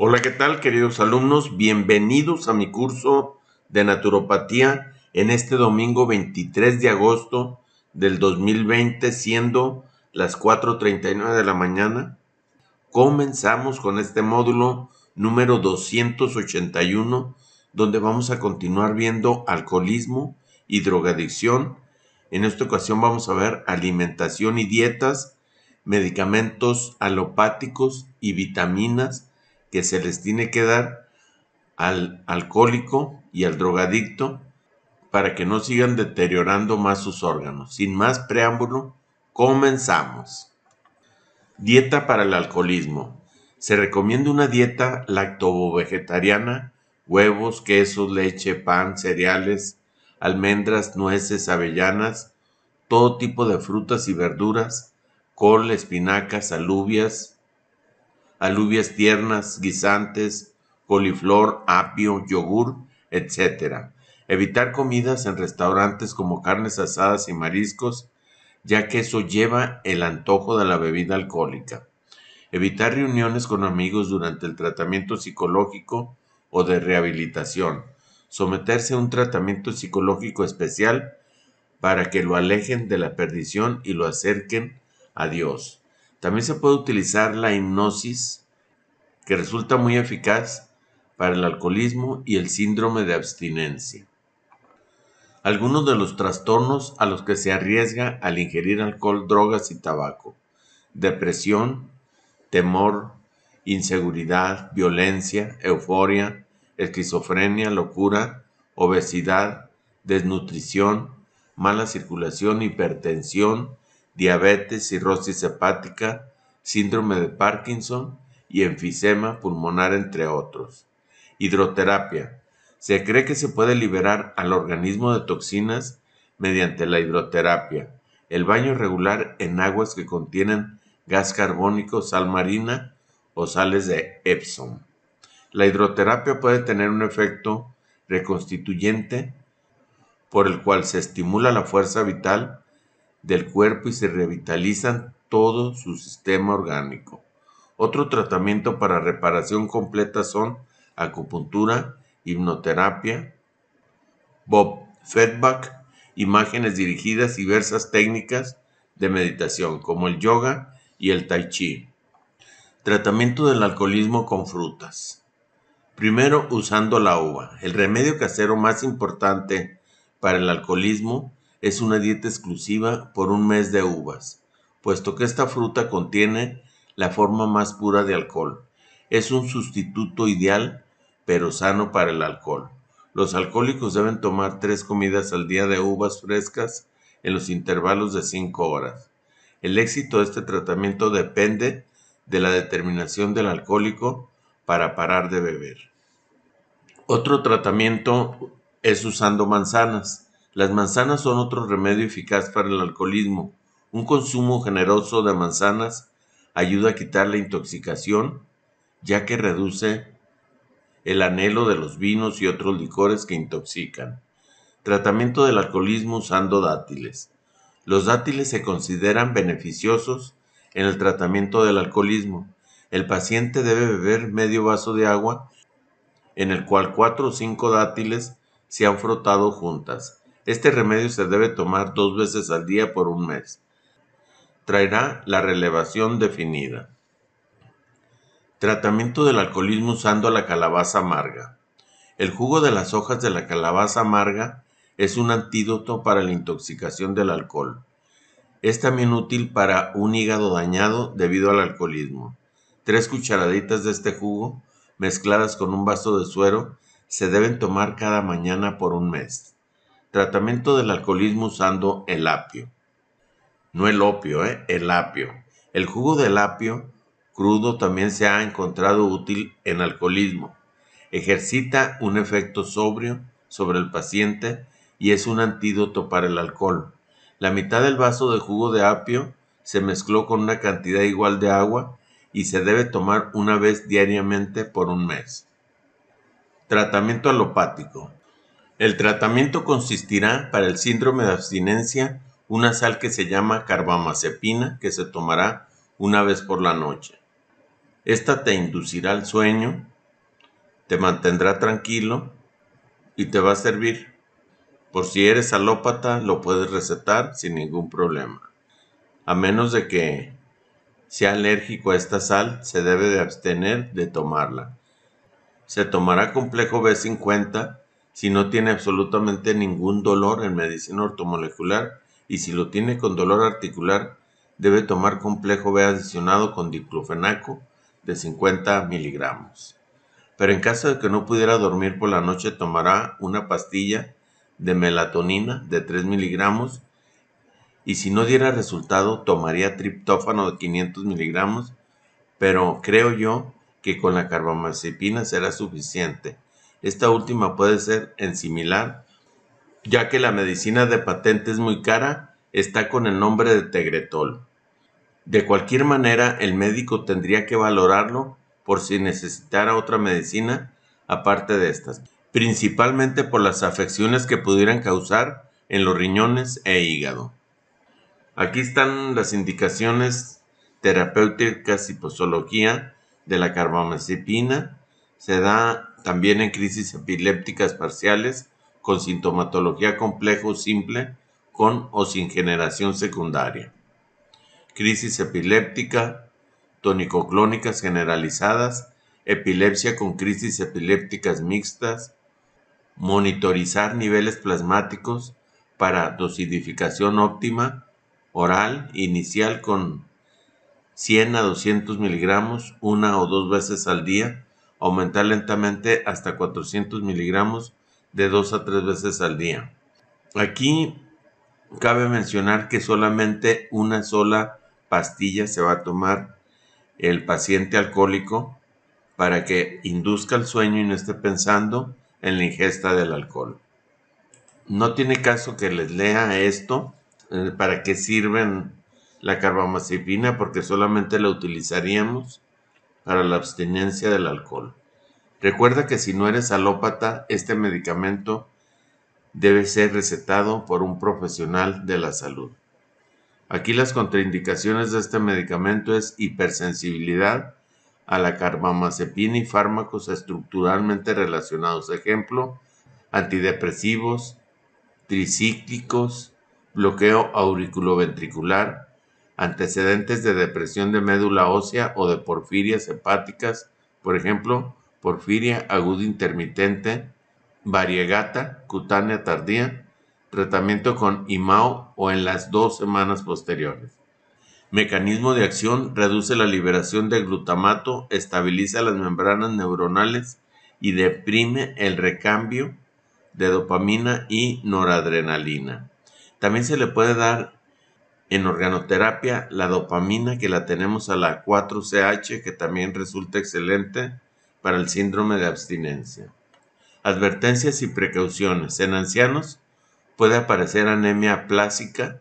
Hola, ¿qué tal queridos alumnos? Bienvenidos a mi curso de naturopatía en este domingo 23 de agosto del 2020, siendo las 4.39 de la mañana. Comenzamos con este módulo número 281, donde vamos a continuar viendo alcoholismo y drogadicción. En esta ocasión vamos a ver alimentación y dietas, medicamentos alopáticos y vitaminas que se les tiene que dar al alcohólico y al drogadicto para que no sigan deteriorando más sus órganos. Sin más preámbulo, comenzamos. Dieta para el alcoholismo. Se recomienda una dieta lacto-vegetariana, huevos, quesos, leche, pan, cereales, almendras, nueces, avellanas, todo tipo de frutas y verduras, col, espinacas, alubias, alubias tiernas, guisantes, coliflor, apio, yogur, etc. Evitar comidas en restaurantes como carnes asadas y mariscos, ya que eso lleva el antojo de la bebida alcohólica. Evitar reuniones con amigos durante el tratamiento psicológico o de rehabilitación. Someterse a un tratamiento psicológico especial para que lo alejen de la perdición y lo acerquen a Dios. También se puede utilizar la hipnosis, que resulta muy eficaz para el alcoholismo y el síndrome de abstinencia. Algunos de los trastornos a los que se arriesga al ingerir alcohol, drogas y tabaco. Depresión, temor, inseguridad, violencia, euforia, esquizofrenia, locura, obesidad, desnutrición, mala circulación, hipertensión, diabetes, cirrosis hepática, síndrome de Parkinson y enfisema pulmonar, entre otros. Hidroterapia. Se cree que se puede liberar al organismo de toxinas mediante la hidroterapia, el baño regular en aguas que contienen gas carbónico, sal marina o sales de Epsom. La hidroterapia puede tener un efecto reconstituyente por el cual se estimula la fuerza vital del cuerpo y se revitalizan todo su sistema orgánico. Otro tratamiento para reparación completa son acupuntura, hipnoterapia, Bob Feedback, imágenes dirigidas y diversas técnicas de meditación como el yoga y el tai chi. Tratamiento del alcoholismo con frutas. Primero usando la uva. El remedio casero más importante para el alcoholismo es una dieta exclusiva por un mes de uvas, puesto que esta fruta contiene la forma más pura de alcohol. Es un sustituto ideal, pero sano para el alcohol. Los alcohólicos deben tomar tres comidas al día de uvas frescas en los intervalos de 5 horas. El éxito de este tratamiento depende de la determinación del alcohólico para parar de beber. Otro tratamiento es usando manzanas. Las manzanas son otro remedio eficaz para el alcoholismo. Un consumo generoso de manzanas ayuda a quitar la intoxicación, ya que reduce el anhelo de los vinos y otros licores que intoxican. Tratamiento del alcoholismo usando dátiles. Los dátiles se consideran beneficiosos en el tratamiento del alcoholismo. El paciente debe beber medio vaso de agua en el cual cuatro o cinco dátiles se han frotado juntas. Este remedio se debe tomar dos veces al día por un mes. Traerá la relevación definida. Tratamiento del alcoholismo usando la calabaza amarga. El jugo de las hojas de la calabaza amarga es un antídoto para la intoxicación del alcohol. Es también útil para un hígado dañado debido al alcoholismo. Tres cucharaditas de este jugo, mezcladas con un vaso de suero, se deben tomar cada mañana por un mes. Tratamiento del alcoholismo usando el apio. No el opio, ¿eh? el apio. El jugo del apio crudo también se ha encontrado útil en alcoholismo. Ejercita un efecto sobrio sobre el paciente y es un antídoto para el alcohol. La mitad del vaso de jugo de apio se mezcló con una cantidad igual de agua y se debe tomar una vez diariamente por un mes. Tratamiento alopático. El tratamiento consistirá para el síndrome de abstinencia una sal que se llama carbamazepina que se tomará una vez por la noche. Esta te inducirá al sueño, te mantendrá tranquilo y te va a servir. Por si eres alópata, lo puedes recetar sin ningún problema. A menos de que sea alérgico a esta sal, se debe de abstener de tomarla. Se tomará complejo B50 si no tiene absolutamente ningún dolor en medicina ortomolecular y si lo tiene con dolor articular, debe tomar complejo B adicionado con diclofenaco de 50 miligramos. Pero en caso de que no pudiera dormir por la noche, tomará una pastilla de melatonina de 3 miligramos y si no diera resultado, tomaría triptófano de 500 miligramos, pero creo yo que con la carbamazepina será suficiente esta última puede ser en similar, ya que la medicina de patente es muy cara, está con el nombre de Tegretol. De cualquier manera, el médico tendría que valorarlo por si necesitara otra medicina aparte de estas, principalmente por las afecciones que pudieran causar en los riñones e hígado. Aquí están las indicaciones terapéuticas y posología de la carbamazepina. Se da también en crisis epilépticas parciales con sintomatología compleja o simple, con o sin generación secundaria. Crisis epiléptica, tónico-clónicas generalizadas, epilepsia con crisis epilépticas mixtas, monitorizar niveles plasmáticos para dosificación óptima oral inicial con 100 a 200 miligramos una o dos veces al día aumentar lentamente hasta 400 miligramos de dos a tres veces al día. Aquí cabe mencionar que solamente una sola pastilla se va a tomar el paciente alcohólico para que induzca el sueño y no esté pensando en la ingesta del alcohol. No tiene caso que les lea esto eh, para qué sirven la carbamazepina porque solamente la utilizaríamos para la abstinencia del alcohol. Recuerda que si no eres alópata, este medicamento debe ser recetado por un profesional de la salud. Aquí las contraindicaciones de este medicamento es hipersensibilidad a la carbamazepina y fármacos estructuralmente relacionados, ejemplo, antidepresivos, tricíclicos, bloqueo auriculoventricular, antecedentes de depresión de médula ósea o de porfirias hepáticas, por ejemplo, porfiria aguda intermitente, variegata, cutánea tardía, tratamiento con IMAO o en las dos semanas posteriores. Mecanismo de acción reduce la liberación de glutamato, estabiliza las membranas neuronales y deprime el recambio de dopamina y noradrenalina. También se le puede dar en organoterapia la dopamina que la tenemos a la 4CH que también resulta excelente para el síndrome de abstinencia. Advertencias y precauciones. En ancianos puede aparecer anemia plásica,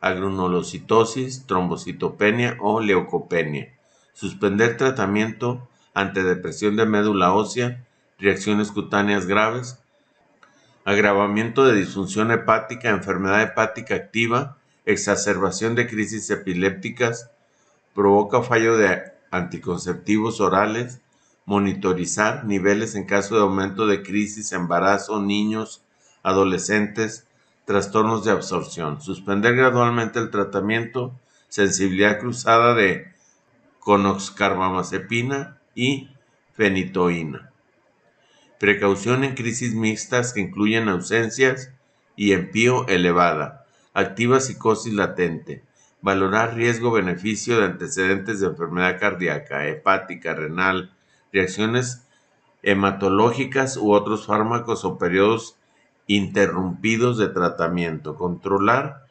agranulocitosis, trombocitopenia o leucopenia. Suspender tratamiento ante depresión de médula ósea, reacciones cutáneas graves, agravamiento de disfunción hepática, enfermedad hepática activa, exacerbación de crisis epilépticas, provoca fallo de anticonceptivos orales, monitorizar niveles en caso de aumento de crisis, embarazo, niños, adolescentes, trastornos de absorción, suspender gradualmente el tratamiento, sensibilidad cruzada de conoxcarbamazepina y fenitoína. Precaución en crisis mixtas que incluyen ausencias y empío elevada activa psicosis latente, valorar riesgo-beneficio de antecedentes de enfermedad cardíaca, hepática, renal, reacciones hematológicas u otros fármacos o periodos interrumpidos de tratamiento, controlar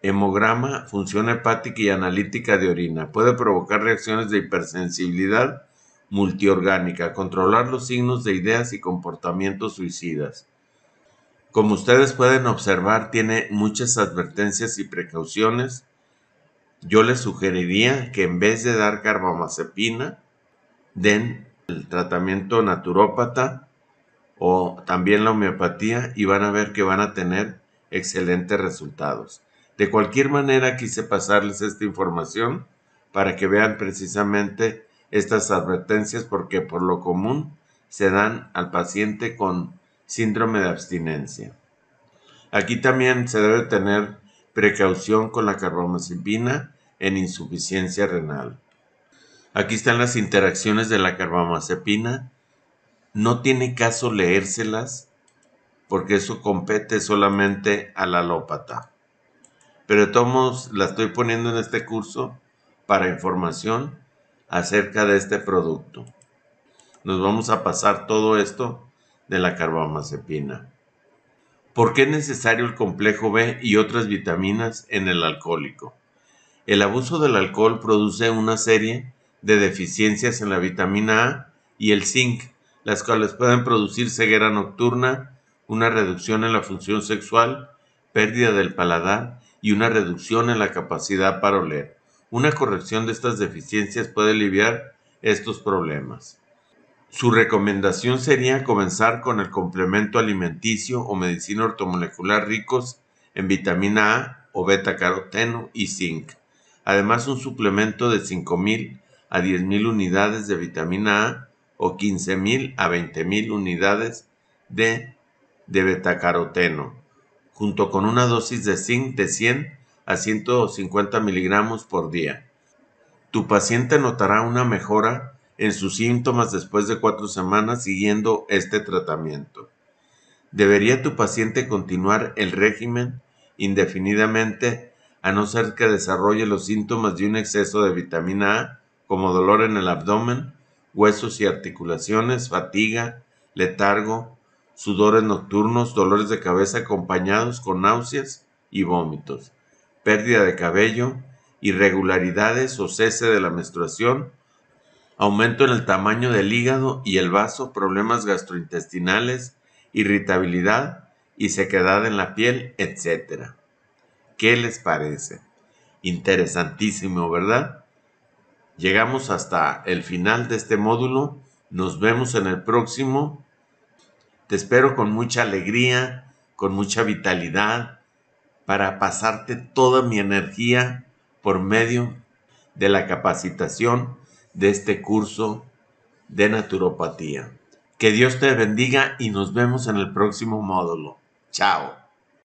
hemograma, función hepática y analítica de orina, puede provocar reacciones de hipersensibilidad multiorgánica, controlar los signos de ideas y comportamientos suicidas como ustedes pueden observar, tiene muchas advertencias y precauciones. Yo les sugeriría que en vez de dar carbamazepina, den el tratamiento naturópata o también la homeopatía y van a ver que van a tener excelentes resultados. De cualquier manera, quise pasarles esta información para que vean precisamente estas advertencias porque por lo común se dan al paciente con síndrome de abstinencia. Aquí también se debe tener precaución con la carbamazepina en insuficiencia renal. Aquí están las interacciones de la carbamazepina. No tiene caso leérselas porque eso compete solamente al alópata. Pero tomos la estoy poniendo en este curso para información acerca de este producto. Nos vamos a pasar todo esto de la carbamazepina. ¿Por qué es necesario el complejo B y otras vitaminas en el alcohólico? El abuso del alcohol produce una serie de deficiencias en la vitamina A y el zinc, las cuales pueden producir ceguera nocturna, una reducción en la función sexual, pérdida del paladar y una reducción en la capacidad para oler. Una corrección de estas deficiencias puede aliviar estos problemas. Su recomendación sería comenzar con el complemento alimenticio o medicina ortomolecular ricos en vitamina A o beta caroteno y zinc. Además, un suplemento de 5.000 a 10.000 unidades de vitamina A o 15.000 a 20.000 unidades de, de caroteno junto con una dosis de zinc de 100 a 150 miligramos por día. Tu paciente notará una mejora en sus síntomas después de cuatro semanas siguiendo este tratamiento. ¿Debería tu paciente continuar el régimen indefinidamente a no ser que desarrolle los síntomas de un exceso de vitamina A, como dolor en el abdomen, huesos y articulaciones, fatiga, letargo, sudores nocturnos, dolores de cabeza acompañados con náuseas y vómitos, pérdida de cabello, irregularidades o cese de la menstruación aumento en el tamaño del hígado y el vaso, problemas gastrointestinales, irritabilidad y sequedad en la piel, etc. ¿Qué les parece? Interesantísimo, ¿verdad? Llegamos hasta el final de este módulo. Nos vemos en el próximo. Te espero con mucha alegría, con mucha vitalidad, para pasarte toda mi energía por medio de la capacitación de este curso de naturopatía. Que Dios te bendiga y nos vemos en el próximo módulo. Chao.